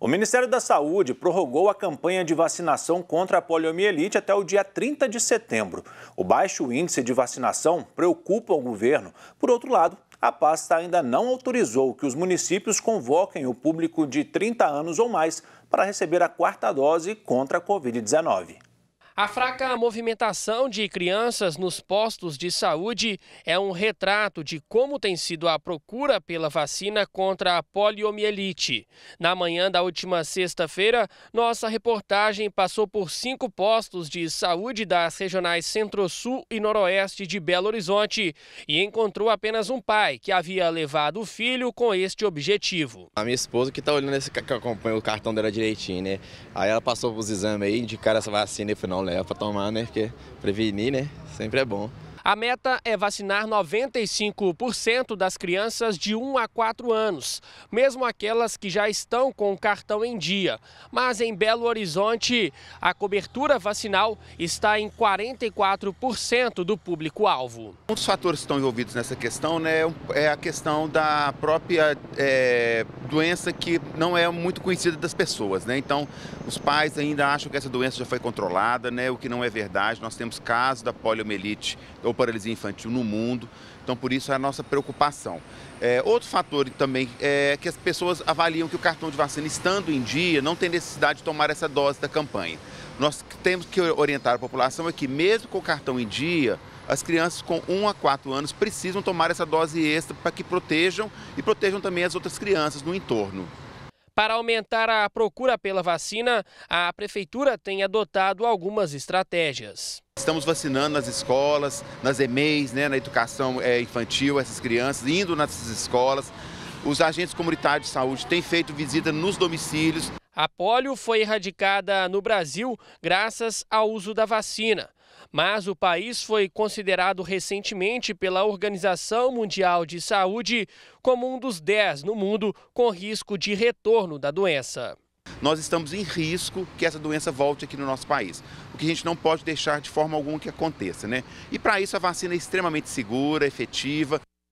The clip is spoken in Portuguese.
O Ministério da Saúde prorrogou a campanha de vacinação contra a poliomielite até o dia 30 de setembro. O baixo índice de vacinação preocupa o governo. Por outro lado, a pasta ainda não autorizou que os municípios convoquem o público de 30 anos ou mais para receber a quarta dose contra a Covid-19. A fraca movimentação de crianças nos postos de saúde é um retrato de como tem sido a procura pela vacina contra a poliomielite. Na manhã da última sexta-feira, nossa reportagem passou por cinco postos de saúde das regionais Centro-Sul e Noroeste de Belo Horizonte e encontrou apenas um pai que havia levado o filho com este objetivo. A minha esposa que está olhando esse que acompanha o cartão dela direitinho, né? Aí ela passou os exames aí, indicaram essa vacina e falou, não, leva para tomar, né? Porque prevenir, né? Sempre é bom. A meta é vacinar 95% das crianças de 1 a 4 anos, mesmo aquelas que já estão com o cartão em dia. Mas em Belo Horizonte, a cobertura vacinal está em 44% do público-alvo. Um dos fatores que estão envolvidos nessa questão né, é a questão da própria é, doença que não é muito conhecida das pessoas. Né? Então, os pais ainda acham que essa doença já foi controlada, né, o que não é verdade. Nós temos casos da poliomielite ou paralisia infantil no mundo, então por isso é a nossa preocupação. É, outro fator também é que as pessoas avaliam que o cartão de vacina, estando em dia, não tem necessidade de tomar essa dose da campanha. Nós temos que orientar a população é que, mesmo com o cartão em dia, as crianças com 1 a 4 anos precisam tomar essa dose extra para que protejam e protejam também as outras crianças no entorno. Para aumentar a procura pela vacina, a Prefeitura tem adotado algumas estratégias. Estamos vacinando nas escolas, nas EMEIs, né, na educação eh, infantil, essas crianças, indo nessas escolas. Os agentes comunitários de saúde têm feito visita nos domicílios. A polio foi erradicada no Brasil graças ao uso da vacina mas o país foi considerado recentemente pela Organização Mundial de Saúde como um dos 10 no mundo com risco de retorno da doença nós estamos em risco que essa doença volte aqui no nosso país. O que a gente não pode deixar de forma alguma que aconteça, né? E para isso a vacina é extremamente segura, efetiva